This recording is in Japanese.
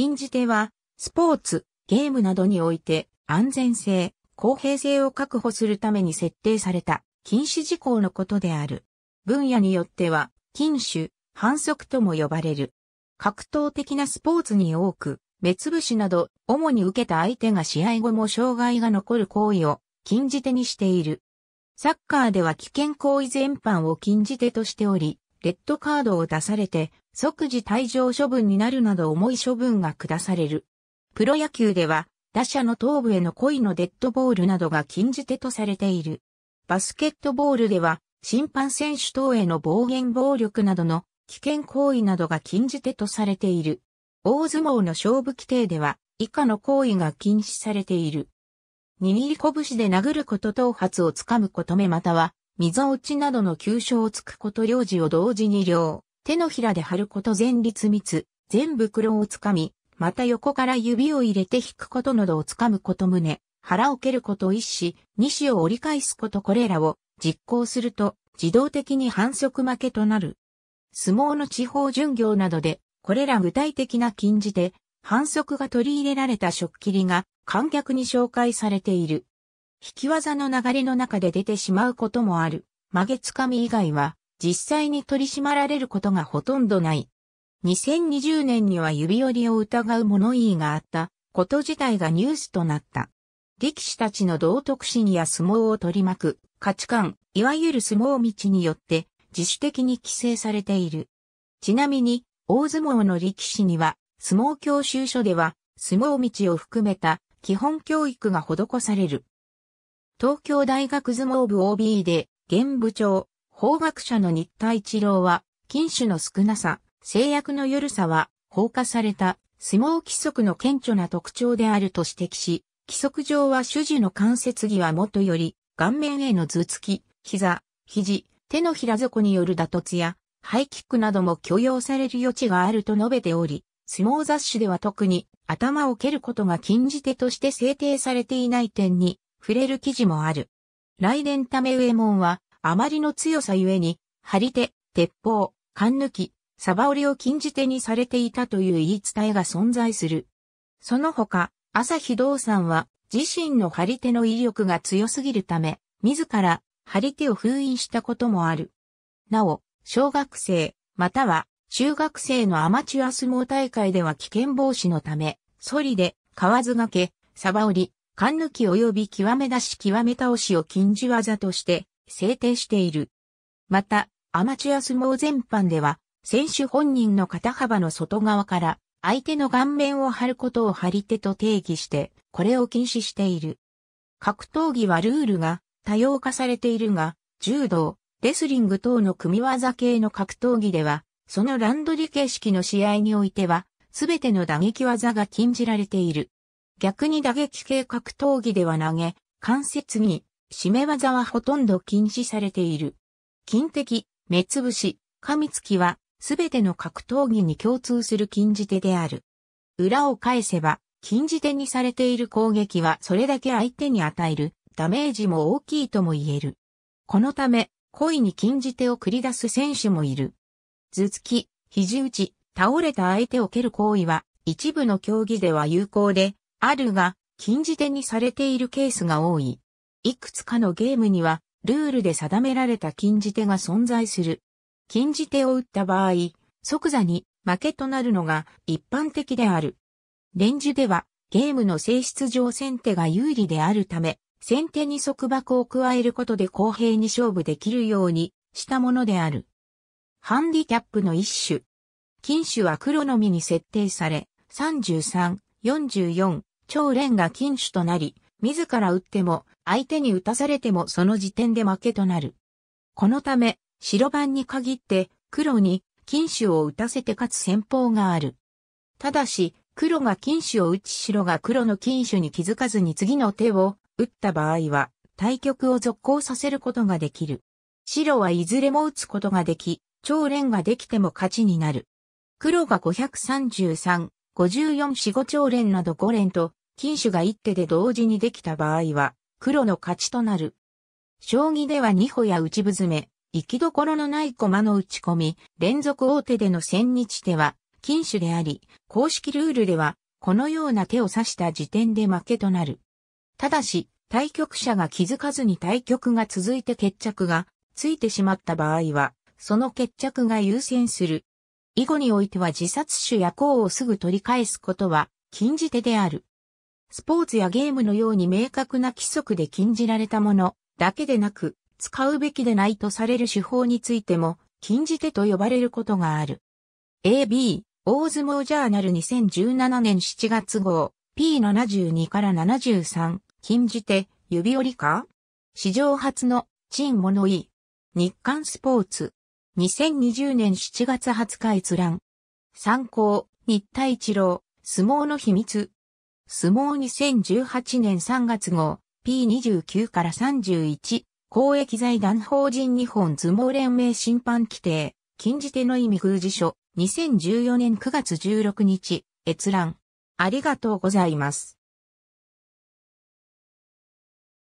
禁じ手は、スポーツ、ゲームなどにおいて、安全性、公平性を確保するために設定された禁止事項のことである。分野によっては、禁酒、反則とも呼ばれる。格闘的なスポーツに多く、目つぶしなど、主に受けた相手が試合後も障害が残る行為を禁じ手にしている。サッカーでは危険行為全般を禁じ手としており、レッドカードを出されて即時退場処分になるなど重い処分が下される。プロ野球では、打者の頭部への故意のデッドボールなどが禁じ手とされている。バスケットボールでは、審判選手等への暴言暴力などの危険行為などが禁じ手とされている。大相撲の勝負規定では、以下の行為が禁止されている。握り拳で殴ること頭髪をつかむこと目または、溝落ちなどの急所をつくこと領事を同時に領。手のひらで貼ること前立密、全袋をつかみ、また横から指を入れて引くことなどをつかむこと胸、腹を蹴ること一子、二子を折り返すことこれらを実行すると自動的に反則負けとなる。相撲の地方巡業などで、これら具体的な禁じで、反則が取り入れられた食切りが観客に紹介されている。引き技の流れの中で出てしまうこともある。曲げつかみ以外は、実際に取り締まられることがほとんどない。2020年には指折りを疑う物言いがあったこと自体がニュースとなった。力士たちの道徳心や相撲を取り巻く価値観、いわゆる相撲道によって自主的に規制されている。ちなみに、大相撲の力士には、相撲教習所では、相撲道を含めた基本教育が施される。東京大学相撲部 OB で、現部長、法学者の新田一郎は、禁酒の少なさ、制約の緩さは、放火された相撲規則の顕著な特徴であると指摘し、規則上は主事の関節技はもとより、顔面への頭突き、膝、肘、手のひら底による打突や、ハイキックなども許容される余地があると述べており、相撲雑誌では特に頭を蹴ることが禁じ手として制定されていない点に触れる記事もある。来年ため上門はあまりの強さゆえに、張り手、鉄砲、勘抜き、サバ折りを禁じ手にされていたという言い伝えが存在する。その他、朝日道さんは、自身の張り手の威力が強すぎるため、自ら張り手を封印したこともある。なお、小学生、または中学生のアマチュア相撲大会では危険防止のため、ソリで、河津掛け、サバ折り、缶抜き及び極め出し極め倒しを禁じ技として制定している。また、アマチュア相撲全般では、選手本人の肩幅の外側から相手の顔面を張ることを張り手と定義して、これを禁止している。格闘技はルールが多様化されているが、柔道、レスリング等の組技系の格闘技では、そのランドリ形式の試合においては、すべての打撃技が禁じられている。逆に打撃系格闘技では投げ、関節に、締め技はほとんど禁止されている。金敵、目つぶし、噛みつきは、すべての格闘技に共通する禁じ手である。裏を返せば、禁じ手にされている攻撃はそれだけ相手に与えるダメージも大きいとも言える。このため、故意に禁じ手を繰り出す選手もいる。頭突き、肘打ち、倒れた相手を蹴る行為は、一部の競技では有効で、あるが、禁じ手にされているケースが多い。いくつかのゲームには、ルールで定められた禁じ手が存在する。禁じ手を打った場合、即座に負けとなるのが一般的である。レンジではゲームの性質上先手が有利であるため、先手に束縛を加えることで公平に勝負できるようにしたものである。ハンディキャップの一種。金種は黒のみに設定され、33、44、超連が金種となり、自ら打っても、相手に打たされてもその時点で負けとなる。このため、白番に限って、黒に、金手を打たせて勝つ戦法がある。ただし、黒が金手を打ち白が黒の金手に気づかずに次の手を打った場合は、対局を続行させることができる。白はいずれも打つことができ、超連ができても勝ちになる。黒が533、5445超連など5連と金手が一手で同時にできた場合は、黒の勝ちとなる。将棋では二歩や内ぶ詰め、行きどころのない駒の打ち込み、連続大手での千日手は、禁手であり、公式ルールでは、このような手を指した時点で負けとなる。ただし、対局者が気づかずに対局が続いて決着がついてしまった場合は、その決着が優先する。以後においては自殺手や功をすぐ取り返すことは禁じ手である。スポーツやゲームのように明確な規則で禁じられたものだけでなく、使うべきでないとされる手法についても、禁じ手と呼ばれることがある。AB、大相撲ジャーナル2017年7月号、P72 から73、禁じ手、指折りか史上初の、チンモノイ。日刊スポーツ。2020年7月20日閲覧。参考、日田一郎、相撲の秘密。相撲2018年3月号、P29 から31、公益財団法人日本相撲連盟審判規定、禁じ手の意味封じ書、2014年9月16日、閲覧。ありがとうございます。